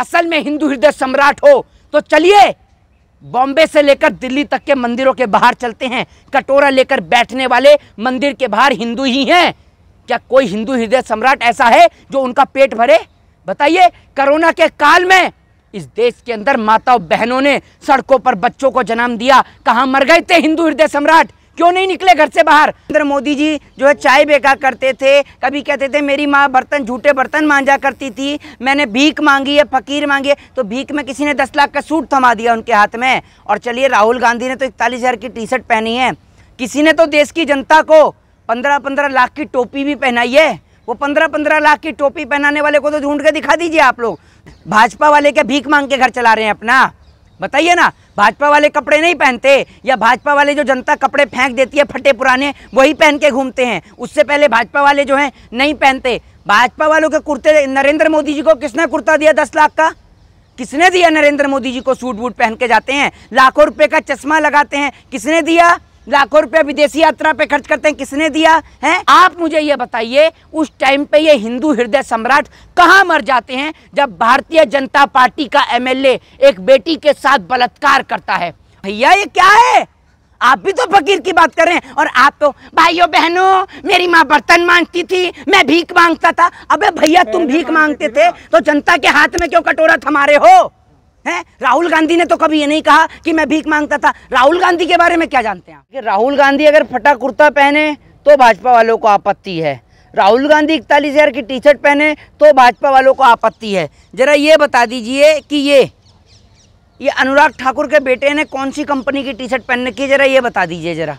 असल में हिंदू हृदय सम्राट हो तो चलिए बॉम्बे से लेकर दिल्ली तक के मंदिरों के बाहर चलते हैं कटोरा लेकर बैठने वाले मंदिर के बाहर हिंदू ही हैं क्या कोई हिंदू हृदय सम्राट ऐसा है जो उनका पेट भरे बताइए कोरोना के काल में इस देश के अंदर माता और बहनों ने सड़कों पर बच्चों को जन्म दिया कहाँ मर गए थे हिंदू हृदय सम्राट क्यों नहीं निकले घर से बाहर नरेंद्र मोदी जी जो है चाय बेका करते थे कभी कहते थे मेरी माँ बर्तन झूठे बर्तन मांझा करती थी मैंने भीख मांगी है फकीर मांगी है तो भीख में किसी ने दस लाख का सूट थमा दिया उनके हाथ में और चलिए राहुल गांधी ने तो इकतालीस हज़ार की टी शर्ट पहनी है किसी ने तो देश की जनता को पंद्रह पंद्रह लाख की टोपी भी पहनाई है वो पंद्रह पंद्रह लाख की टोपी पहनाने वाले को तो ढूंढ के दिखा दीजिए आप लोग भाजपा वाले क्या भीख मांग के घर चला रहे हैं अपना बताइए ना भाजपा वाले कपड़े नहीं पहनते या भाजपा वाले जो जनता कपड़े फेंक देती है फटे पुराने वही पहन के घूमते हैं उससे पहले भाजपा वाले जो हैं नहीं पहनते भाजपा वालों के कुर्ते नरेंद्र मोदी जी को किसने कुर्ता दिया दस लाख का किसने दिया नरेंद्र मोदी जी को सूट वूट पहन के जाते हैं लाखों रुपए का चश्मा लगाते हैं किसने दिया लाखों रुपया विदेशी यात्रा पे खर्च करते हैं किसने दिया है आप मुझे ये बताइए उस टाइम पे ये हिंदू हृदय सम्राट कहाँ मर जाते हैं जब भारतीय जनता पार्टी का एमएलए एक बेटी के साथ बलात्कार करता है भैया ये क्या है आप भी तो फकीर की बात कर रहे हैं और आप तो भाइयों बहनों मेरी माँ बर्तन मांगती थी मैं भीख मांगता था अबे भैया तुम भीख मांगते थे तो जनता के हाथ में क्यों कटोरा थमारे हो हैं राहुल गांधी ने तो कभी ये नहीं कहा कि मैं भीख मांगता था राहुल गांधी के बारे में क्या जानते हैं कि राहुल गांधी अगर फटा कुर्ता पहने तो भाजपा वालों को आपत्ति है राहुल गांधी इकतालीस हज़ार की टी शर्ट पहने तो भाजपा वालों को आपत्ति है ज़रा ये बता दीजिए कि ये ये अनुराग ठाकुर के बेटे ने कौन सी कंपनी की टी शर्ट पहन रखी है ज़रा ये बता दीजिए ज़रा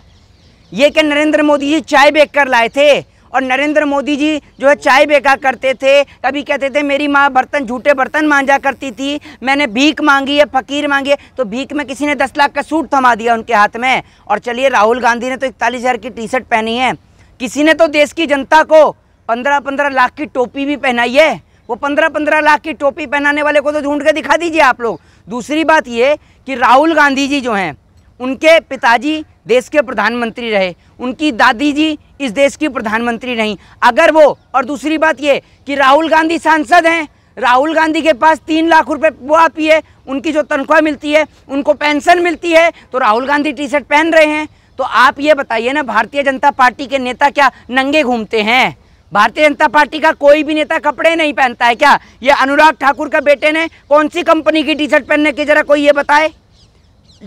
ये क्या नरेंद्र मोदी जी चाय बेच कर लाए थे और नरेंद्र मोदी जी जो है चाय बेका करते थे कभी कहते थे मेरी माँ बर्तन झूठे बर्तन मांझा करती थी मैंने भीख मांगी है फकीर मांगी है तो भीख में किसी ने दस लाख का सूट थमा दिया उनके हाथ में और चलिए राहुल गांधी ने तो इकतालीस हज़ार की टी शर्ट पहनी है किसी ने तो देश की जनता को पंद्रह पंद्रह लाख की टोपी भी पहनाई है वो पंद्रह पंद्रह लाख की टोपी पहनाने वाले को तो ढूंढ के दिखा दीजिए आप लोग दूसरी बात ये कि राहुल गांधी जी जो हैं उनके पिताजी देश के प्रधानमंत्री रहे उनकी दादी जी इस देश की प्रधानमंत्री रहीं अगर वो और दूसरी बात ये कि राहुल गांधी सांसद हैं राहुल गांधी के पास तीन लाख रुपए वो आती है उनकी जो तनख्वाह मिलती है उनको पेंशन मिलती है तो राहुल गांधी टी शर्ट पहन रहे हैं तो आप ये बताइए ना भारतीय जनता पार्टी के नेता क्या नंगे घूमते हैं भारतीय जनता पार्टी का कोई भी नेता कपड़े नहीं पहनता है क्या ये अनुराग ठाकुर के बेटे ने कौन सी कंपनी की टी शर्ट पहनने की जरा कोई ये बताए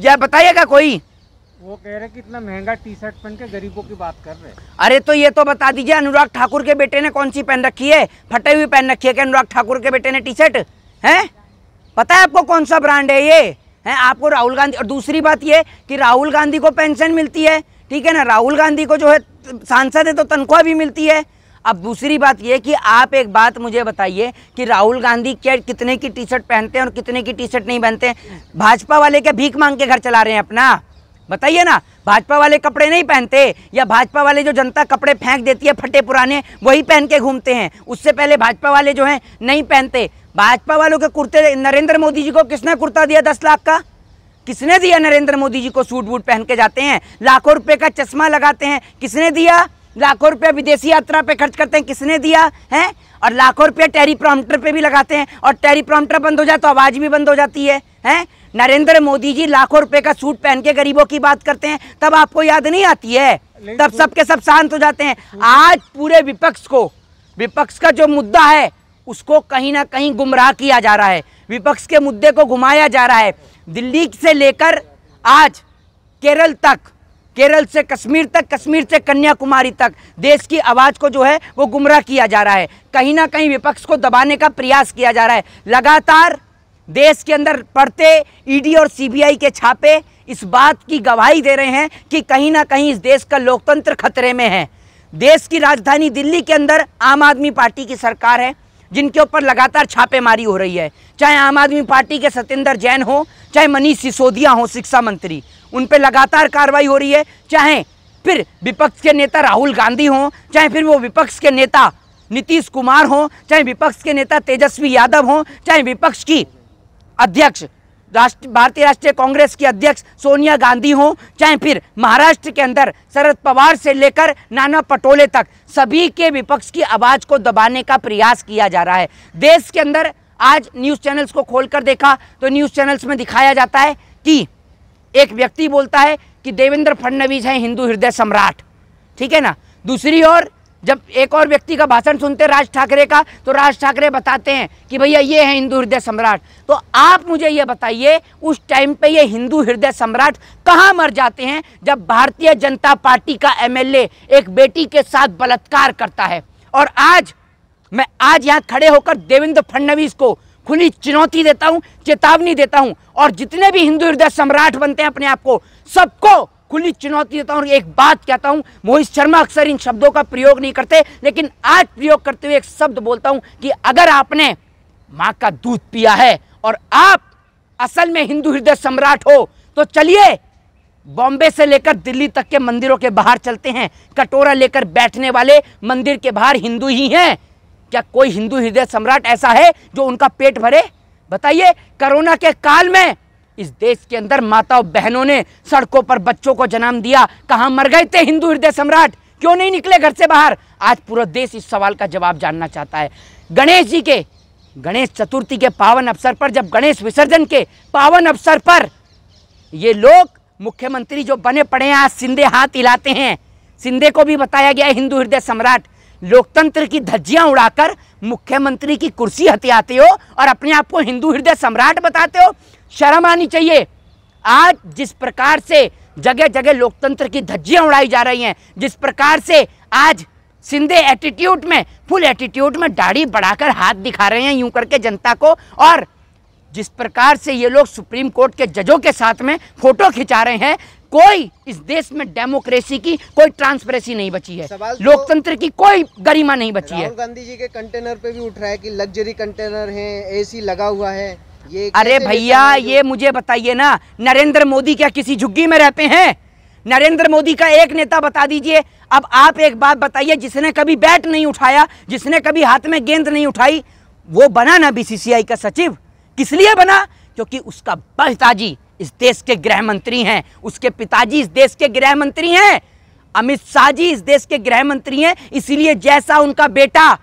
यह बताइएगा कोई वो कह रहे कि इतना महंगा टी शर्ट पहन के गरीबों की बात कर रहे अरे तो ये तो बता दीजिए अनुराग ठाकुर के बेटे ने कौन सी पहन रखी है फटे हुई पहन रखी है अनुराग ठाकुर के बेटे ने टी शर्ट है पता है आपको कौन सा ब्रांड है ये है आपको राहुल गांधी और दूसरी बात ये कि राहुल गांधी को पेंशन मिलती है ठीक है ना राहुल गांधी को जो है सांसद है तो तनख्वाह भी मिलती है अब दूसरी बात यह कि आप एक बात मुझे बताइए कि राहुल गांधी क्या कितने की टी शर्ट पहनते हैं और कितने की टी शर्ट नहीं पहनते भाजपा वाले क्या भीख मांग के घर चला रहे हैं अपना बताइए ना भाजपा वाले कपड़े नहीं पहनते या भाजपा वाले जो जनता कपड़े फेंक देती है फटे पुराने वही पहन के घूमते हैं उससे पहले भाजपा वाले जो हैं नहीं पहनते भाजपा वालों के कुर्ते नरेंद्र मोदी जी को किसने कुर्ता दिया दस लाख का किसने दिया नरेंद्र मोदी जी को सूट बूट पहन के जाते हैं लाखों रुपए का चश्मा लगाते हैं किसने दिया लाखों रुपया विदेशी यात्रा पे खर्च करते हैं किसने दिया है और लाखों रुपया टेरी प्रॉम्प्टर पे भी लगाते हैं और टेरी प्रॉम्प्टर बंद हो जाए तो आवाज़ भी बंद हो जाती है हैं नरेंद्र मोदी जी लाखों रुपए का सूट पहन के गरीबों की बात करते हैं तब आपको याद नहीं आती है तब तो- सबके सब शांत हो जाते हैं आज पूरे विपक्ष को विपक्ष का जो मुद्दा है उसको कहीं ना कहीं गुमराह किया जा रहा है विपक्ष के मुद्दे को घुमाया जा रहा है दिल्ली से लेकर आज केरल तक केरल से कश्मीर तक कश्मीर से कन्याकुमारी तक देश की आवाज़ को जो है वो गुमराह किया जा रहा है कहीं ना कहीं विपक्ष को दबाने का प्रयास किया जा रहा है लगातार देश के अंदर पड़ते ईडी और सीबीआई के छापे इस बात की गवाही दे रहे हैं कि कहीं ना कहीं इस देश का लोकतंत्र खतरे में है देश की राजधानी दिल्ली के अंदर आम आदमी पार्टी की सरकार है जिनके ऊपर लगातार छापेमारी हो रही है चाहे आम आदमी पार्टी के सत्येंद्र जैन हो चाहे मनीष सिसोदिया हो शिक्षा मंत्री उन पर लगातार कार्रवाई हो रही है चाहे फिर विपक्ष के नेता राहुल गांधी हों चाहे फिर वो विपक्ष के नेता नीतीश कुमार हों चाहे विपक्ष के नेता तेजस्वी यादव हों चाहे विपक्ष की अध्यक्ष राष्ट्र भारतीय राष्ट्रीय कांग्रेस की अध्यक्ष सोनिया गांधी हों चाहे फिर महाराष्ट्र के अंदर शरद पवार से लेकर नाना पटोले तक सभी के विपक्ष की आवाज़ को दबाने का प्रयास किया जा रहा है देश के अंदर आज न्यूज़ चैनल्स को खोलकर देखा तो न्यूज़ चैनल्स में दिखाया जाता है कि एक व्यक्ति बोलता है कि देवेंद्र फडणवीस हैं हिंदू हृदय सम्राट ठीक है ना दूसरी ओर जब एक और व्यक्ति का भाषण सुनते राज ठाकरे का तो राज ठाकरे बताते हैं कि भैया ये है हिंदू हृदय सम्राट तो आप मुझे ये बताइए उस टाइम पे ये हिंदू हृदय सम्राट कहाँ मर जाते हैं जब भारतीय जनता पार्टी का एमएलए एक बेटी के साथ बलात्कार करता है और आज मैं आज यहाँ खड़े होकर देवेंद्र फडणवीस को खुली चुनौती देता हूँ चेतावनी देता हूँ और जितने भी हिंदू हृदय सम्राट बनते हैं अपने आप को सबको खुली चुनौती देता हूँ एक बात कहता हूं मोहित शर्मा अक्सर इन शब्दों का प्रयोग नहीं करते लेकिन आज प्रयोग करते हुए एक शब्द बोलता हूं कि अगर आपने माँ का दूध पिया है और आप असल में हिंदू हृदय सम्राट हो तो चलिए बॉम्बे से लेकर दिल्ली तक के मंदिरों के बाहर चलते हैं कटोरा लेकर बैठने वाले मंदिर के बाहर हिंदू ही हैं क्या कोई हिंदू हृदय सम्राट ऐसा है जो उनका पेट भरे बताइए कोरोना के काल में इस देश के अंदर माता और बहनों ने सड़कों पर बच्चों को जन्म दिया कहा मर गए थे हिंदू हृदय सम्राट क्यों नहीं निकले घर से बाहर आज पूरा देश इस सवाल का जवाब जानना चाहता है गणेश जी के गणेश चतुर्थी के पावन अवसर पर जब गणेश विसर्जन के पावन अवसर पर ये लोग मुख्यमंत्री जो बने पड़े हैं आज सिंधे हाथ हिलाते हैं सिंधे को भी बताया गया है हिंदू हृदय सम्राट लोकतंत्र की धज्जियां उड़ाकर मुख्यमंत्री की कुर्सी हथियाते हो और अपने आप को हिंदू हृदय सम्राट बताते हो शर्म आनी चाहिए आज जिस प्रकार से जगह जगह लोकतंत्र की धज्जियां उड़ाई जा रही हैं जिस प्रकार से आज सिंधे एटीट्यूड में फुल एटीट्यूड में दाढ़ी बढ़ाकर हाथ दिखा रहे हैं यूं करके जनता को और जिस प्रकार से ये लोग सुप्रीम कोर्ट के जजों के साथ में फोटो खिंचा रहे हैं कोई इस देश में डेमोक्रेसी की कोई ट्रांसपेरेंसी नहीं बची है तो- लोकतंत्र की कोई गरिमा नहीं बची है गांधी जी के कंटेनर पे भी उठ रहा है कि लग्जरी कंटेनर है एसी लगा हुआ है ये अरे भैया ये मुझे बताइए ना नरेंद्र मोदी क्या किसी झुग्गी में रहते हैं नरेंद्र मोदी का एक नेता बता दीजिए अब आप एक बात बताइए जिसने कभी बैट नहीं उठाया जिसने कभी हाथ में गेंद नहीं उठाई वो बना ना बीसीसीआई का सचिव किस लिए बना क्योंकि उसका पिताजी इस देश के गृह मंत्री हैं उसके पिताजी इस देश के गृह मंत्री हैं अमित शाह जी इस देश के गृह मंत्री हैं इसीलिए जैसा उनका बेटा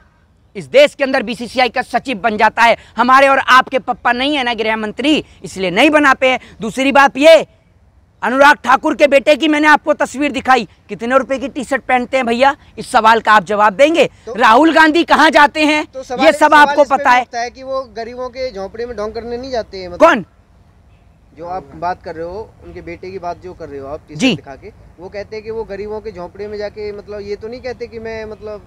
इस देश के अंदर बीसीसीआई का सचिव बन जाता है हमारे और आपके पप्पा नहीं है ना गृह मंत्री इसलिए नहीं बना पे दूसरी बात ये अनुराग ठाकुर के बेटे की मैंने आपको तस्वीर दिखाई कितने रुपए की टी शर्ट पहनते हैं भैया इस सवाल का आप जवाब देंगे तो, राहुल गांधी कहाँ जाते हैं तो ये सब आपको पता है।, है कि वो गरीबों के झोपड़े में ढोंग करने नहीं जाते हैं मतलब। कौन जो आप बात कर रहे हो उनके बेटे की बात जो कर रहे हो आप जी दिखा के वो कहते हैं कि वो गरीबों के झोंपड़े में जाके मतलब ये तो नहीं कहते कि मैं मतलब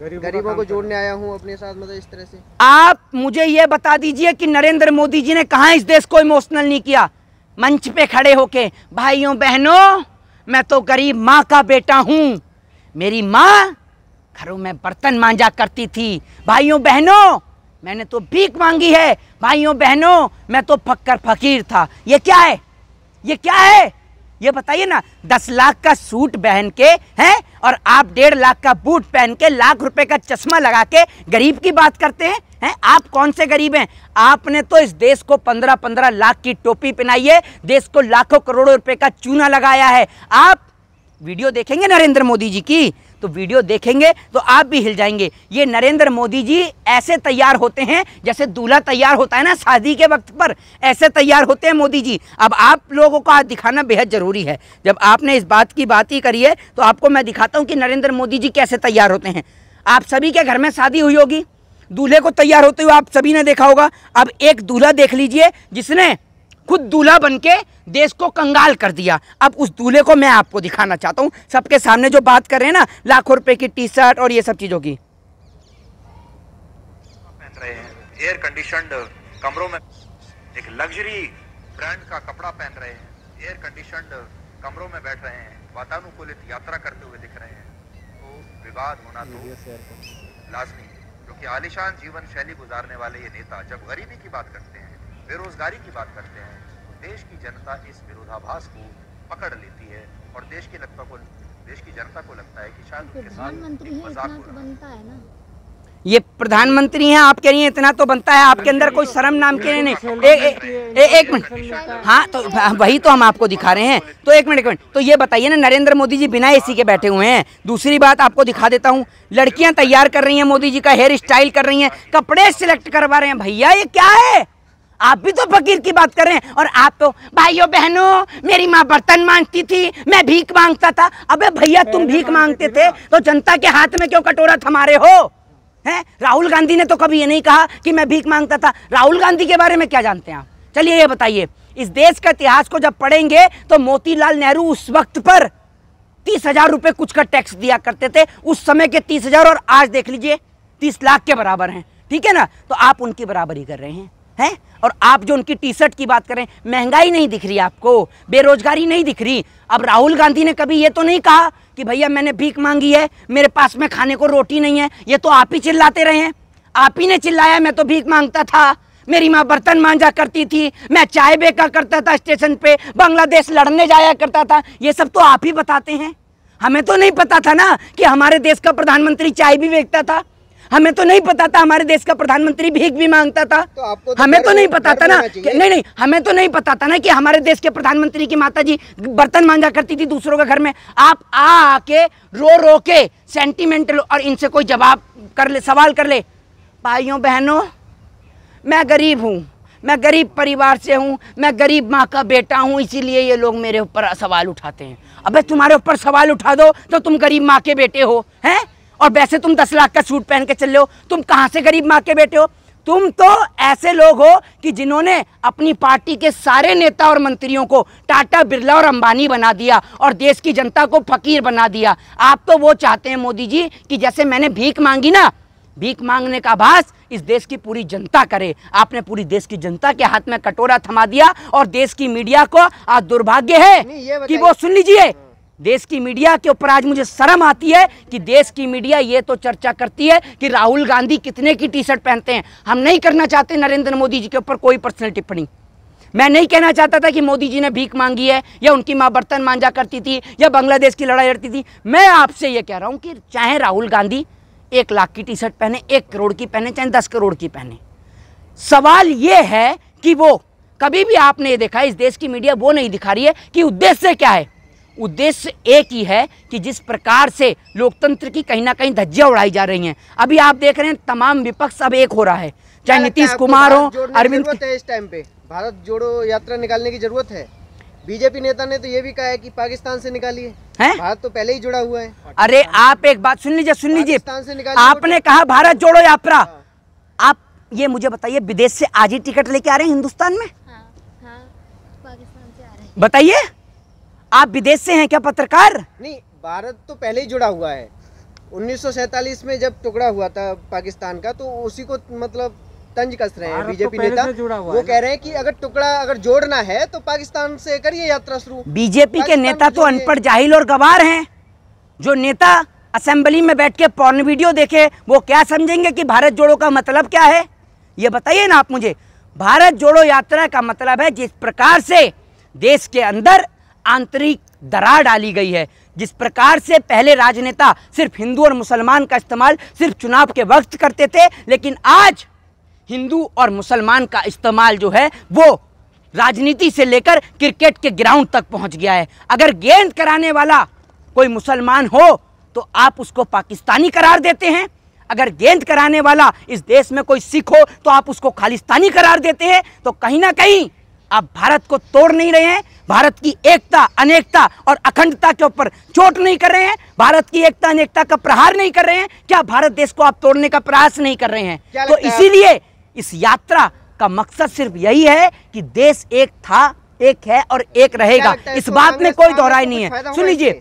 गरीबों गरीबों को जोड़ने आया हूँ अपने साथ मतलब इस तरह से आप मुझे ये बता दीजिए कि नरेंद्र मोदी जी ने कहा इस देश को इमोशनल नहीं किया मंच पे खड़े होके भाइयों बहनों मैं तो गरीब माँ का बेटा हूँ मेरी माँ घरों में बर्तन मांजा करती थी भाइयों बहनों मैंने तो भीख मांगी है भाइयों बहनों मैं तो फक्कर फकीर था ये क्या है ये क्या है ये बताइए ना दस लाख का सूट पहन के हैं और आप डेढ़ लाख का बूट पहन के लाख रुपए का चश्मा लगा के गरीब की बात करते हैं हैं आप कौन से गरीब हैं आपने तो इस देश को पंद्रह पंद्रह लाख की टोपी पहनाई है देश को लाखों करोड़ों रुपए का चूना लगाया है आप वीडियो देखेंगे नरेंद्र मोदी जी की तो वीडियो देखेंगे तो आप भी हिल जाएंगे ये नरेंद्र मोदी जी ऐसे तैयार होते हैं जैसे दूल्हा तैयार होता है ना शादी के वक्त पर ऐसे तैयार होते हैं मोदी जी अब आप लोगों को आज दिखाना बेहद ज़रूरी है जब आपने इस बात की बात ही करी है तो आपको मैं दिखाता हूँ कि नरेंद्र मोदी जी कैसे तैयार होते हैं आप सभी के घर में शादी हुई होगी दूल्हे को तैयार होते हुए आप सभी ने देखा होगा अब एक दूल्हा देख लीजिए जिसने खुद दूल्हा बन के देश को कंगाल कर दिया अब उस दूल्हे को मैं आपको दिखाना चाहता हूँ सबके सामने जो बात कर रहे हैं ना लाखों रुपए की टी शर्ट और ये सब चीज़ों की एयर कंडीशन कमरों में एक लग्जरी ब्रांड का कपड़ा पहन रहे हैं एयर कंडीशन कमरों में बैठ रहे हैं वातानुकूलित यात्रा करते हुए दिख रहे हैं तो विवाद होना तो लाजमी क्योंकि आलिशान जीवन शैली गुजारने वाले ये नेता जब गरीबी की बात करते हैं बेरोजगारी की बात करते हैं तो देश की जनता इस विरोधाभास को पकड़ लेती है और देश की लगता को देश की जनता को लगता है कि शायद तो प्रधानमंत्री मजाक तो बनता है ना ये प्रधानमंत्री हैं आपके लिए इतना तो बनता है आपके अंदर कोई शर्म नाम के नहीं ए, ए, एक मिनट हाँ तो हाँ, वही तो हम आपको दिखा रहे हैं तो एक मिनट एक मिनट तो ये बताइए ना नरेंद्र मोदी जी बिना एसी के बैठे हुए हैं दूसरी बात आपको दिखा देता हूँ लड़कियाँ तैयार कर रही हैं मोदी जी का हेयर स्टाइल कर रही हैं कपड़े सिलेक्ट करवा रहे हैं भैया ये क्या है आप भी तो फकीर की बात कर रहे हैं और आप तो भाइयों बहनों मेरी माँ बर्तन मांगती थी मैं भीख मांगता था अबे भैया तुम भीख मांगते थे तो जनता के हाथ में क्यों कटोरा थमारे हो हैं राहुल गांधी ने तो कभी ये नहीं कहा कि मैं भीख मांगता था राहुल गांधी के बारे में क्या जानते हैं आप चलिए ये बताइए इस देश का इतिहास को जब पढ़ेंगे तो मोतीलाल नेहरू उस वक्त पर तीस हजार रुपये कुछ का टैक्स दिया करते थे उस समय के तीस हजार और आज देख लीजिए तीस लाख के बराबर हैं ठीक है ना तो आप उनकी बराबरी कर रहे हैं हैं और आप जो उनकी टी शर्ट की बात करें महंगाई नहीं दिख रही आपको बेरोजगारी नहीं दिख रही अब राहुल गांधी ने कभी ये तो नहीं कहा कि भैया मैंने भीख मांगी है मेरे पास में खाने को रोटी नहीं है ये तो आप ही चिल्लाते रहे हैं आप ही ने चिल्लाया मैं तो भीख मांगता था मेरी माँ बर्तन मांझा करती थी मैं चाय बेका करता था स्टेशन पे बांग्लादेश लड़ने जाया करता था ये सब तो आप ही बताते हैं हमें तो नहीं पता था ना कि हमारे देश का प्रधानमंत्री चाय भी बेचता था हमें तो नहीं पता था हमारे देश का प्रधानमंत्री भीख भी मांगता था तो आपको तो हमें तो नहीं पता था ना नहीं नहीं हमें तो नहीं पता था ना कि हमारे देश के प्रधानमंत्री की माता जी बर्तन मांजा करती थी दूसरों के घर में आप आ आके रो रो के सेंटिमेंटल और इनसे कोई जवाब कर ले सवाल कर ले भाइयों बहनों मैं गरीब हूँ मैं गरीब परिवार से हूँ मैं गरीब माँ का बेटा हूँ इसीलिए ये लोग मेरे ऊपर सवाल उठाते हैं अबे तुम्हारे ऊपर सवाल उठा दो तो तुम गरीब माँ के बेटे हो हैं और वैसे तुम दस लाख का सूट पहन के चल रहे हो तुम कहाँ से गरीब माँ के बेटे हो तुम तो ऐसे लोग हो कि जिन्होंने अपनी पार्टी के सारे नेता और मंत्रियों को टाटा बिरला और अंबानी बना दिया और देश की जनता को फकीर बना दिया आप तो वो चाहते हैं मोदी जी कि जैसे मैंने भीख मांगी ना भीख मांगने का आभास इस देश की पूरी जनता करे आपने पूरी देश की जनता के हाथ में कटोरा थमा दिया और देश की मीडिया को आज दुर्भाग्य है कि वो सुन लीजिए देश की मीडिया के ऊपर आज मुझे शर्म आती है कि देश की मीडिया ये तो चर्चा करती है कि राहुल गांधी कितने की टी शर्ट पहनते हैं हम नहीं करना चाहते नरेंद्र मोदी जी के ऊपर कोई पर्सनल टिप्पणी मैं नहीं कहना चाहता था कि मोदी जी ने भीख मांगी है या उनकी माँ बर्तन मांझा करती थी या बांग्लादेश की लड़ाई लड़ती थी मैं आपसे ये कह रहा हूँ कि चाहे राहुल गांधी एक लाख की टी शर्ट पहने एक करोड़ की पहने चाहे दस करोड़ की पहने सवाल ये है कि वो कभी भी आपने ये देखा इस देश की मीडिया वो नहीं दिखा रही है कि उद्देश्य क्या है उद्देश्य एक ही है कि जिस प्रकार से लोकतंत्र की कहीं ना कहीं धज्जियां उड़ाई जा रही हैं अभी आप देख रहे हैं तमाम विपक्ष अब एक हो रहा है चाहे नीतीश कुमार हो अरविंद है इस टाइम पे भारत जोड़ो यात्रा निकालने की जरूरत है बीजेपी नेता ने तो ये भी कहा है कि पाकिस्तान से निकालिए है, भारत तो पहले ही जुड़ा हुआ है अरे आप एक बात सुन लीजिए सुन लीजिए आपने कहा भारत जोड़ो यात्रा हाँ। आप ये मुझे बताइए विदेश से आज ही टिकट लेके आ रहे हैं हिंदुस्तान में हाँ, हाँ, बताइए आप विदेश से हैं क्या पत्रकार नहीं भारत तो पहले ही जुड़ा हुआ है उन्नीस में जब टुकड़ा हुआ था पाकिस्तान का तो उसी को मतलब तंज कस रहे हैं बीजेपी तो नेता वो कह रहे हैं कि अगर टुकड़ा अगर जोड़ना है तो पाकिस्तान से करिए यात्रा शुरू बीजेपी के नेता तो अनपढ़ जाहिल और गवार हैं जो नेता असेंबली में बैठ के पॉर्न वीडियो देखे वो क्या समझेंगे कि भारत जोड़ो का मतलब क्या है ये बताइए ना आप मुझे भारत जोड़ो यात्रा का मतलब है जिस प्रकार से देश के अंदर आंतरिक दरार डाली गई है जिस प्रकार से पहले राजनेता सिर्फ हिंदू और मुसलमान का इस्तेमाल सिर्फ चुनाव के वक्त करते थे लेकिन आज हिंदू और मुसलमान का इस्तेमाल जो है वो राजनीति से लेकर क्रिकेट के ग्राउंड तक पहुंच गया है अगर गेंद कराने वाला कोई मुसलमान हो तो आप उसको पाकिस्तानी करार देते हैं अगर गेंद कराने वाला इस देश में कोई सिख हो तो आप उसको खालिस्तानी करार देते हैं तो कहीं ना कहीं आप भारत को तोड़ नहीं रहे हैं भारत की एकता अनेकता और अखंडता के ऊपर चोट नहीं कर रहे हैं भारत की एकता अनेकता का प्रहार नहीं कर रहे हैं क्या भारत देश को आप तोड़ने का प्रयास नहीं कर रहे हैं तो इसीलिए इस यात्रा का मकसद सिर्फ यही है कि देश एक था एक है और एक रहेगा इस बात में कोई दोहराई नहीं है सुन लीजिए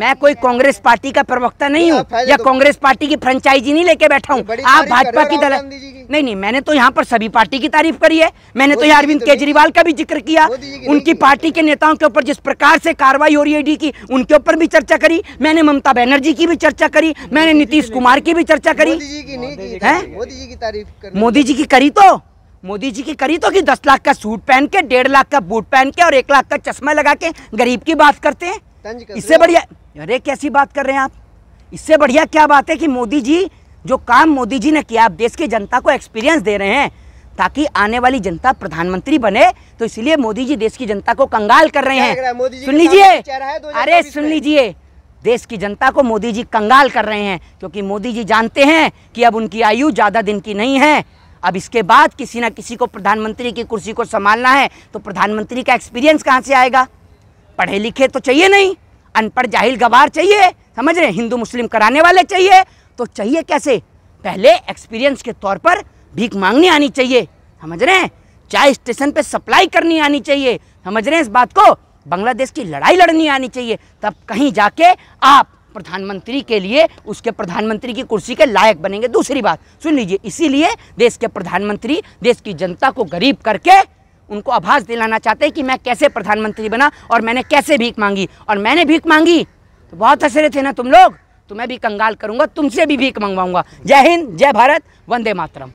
मैं कोई कांग्रेस पार्टी का प्रवक्ता नहीं हूँ या तो- कांग्रेस पार्टी की फ्रेंचाइजी नहीं लेके बैठा हूँ तो आप भाजपा की दल नहीं नहीं मैंने तो यहाँ पर सभी पार्टी की तारीफ करी है मैंने तो यहाँ अरविंद तो केजरीवाल का भी जिक्र किया उनकी पार्टी के नेताओं के ऊपर जिस प्रकार से कार्रवाई हो रही है ईडी की उनके ऊपर भी चर्चा करी मैंने ममता बनर्जी की भी चर्चा करी मैंने नीतीश कुमार की भी चर्चा करी है मोदी जी की करी तो मोदी जी की करी तो कि दस लाख का सूट पहन के डेढ़ लाख का बूट पहन के और एक लाख का चश्मा लगा के गरीब की बात करते हैं इससे बढ़िया अरे कैसी बात कर रहे हैं आप इससे बढ़िया क्या बात है कि मोदी जी जो काम मोदी जी ने किया आप देश की जनता को एक्सपीरियंस दे रहे हैं ताकि आने वाली जनता प्रधानमंत्री बने तो इसलिए मोदी जी देश की जनता को कंगाल कर रहे हैं सुन लीजिए अरे सुन लीजिए देश की जनता को मोदी जी कंगाल कर रहे हैं क्योंकि मोदी जी जानते हैं कि अब उनकी आयु ज़्यादा दिन की नहीं है अब इसके बाद किसी ना किसी को प्रधानमंत्री की कुर्सी को संभालना है तो प्रधानमंत्री का एक्सपीरियंस कहाँ से आएगा पढ़े लिखे तो चाहिए नहीं अनपढ़ जाहिल गवार चाहिए समझ रहे हिंदू मुस्लिम कराने वाले चाहिए तो चाहिए कैसे पहले एक्सपीरियंस के तौर पर भीख मांगनी आनी चाहिए समझ रहे हैं चाय स्टेशन पे सप्लाई करनी आनी चाहिए समझ रहे हैं इस बात को बांग्लादेश की लड़ाई लड़नी आनी चाहिए तब कहीं जाके आप प्रधानमंत्री के लिए उसके प्रधानमंत्री की कुर्सी के लायक बनेंगे दूसरी बात सुन लीजिए इसीलिए देश के प्रधानमंत्री देश की जनता को गरीब करके उनको आभास दिलाना चाहते हैं कि मैं कैसे प्रधानमंत्री बना और मैंने कैसे भीख मांगी और मैंने भीख मांगी तो बहुत असरे थे ना तुम लोग तो मैं भी कंगाल करूँगा तुमसे भी भीख मंगवाऊंगा जय हिंद जय भारत वंदे मातरम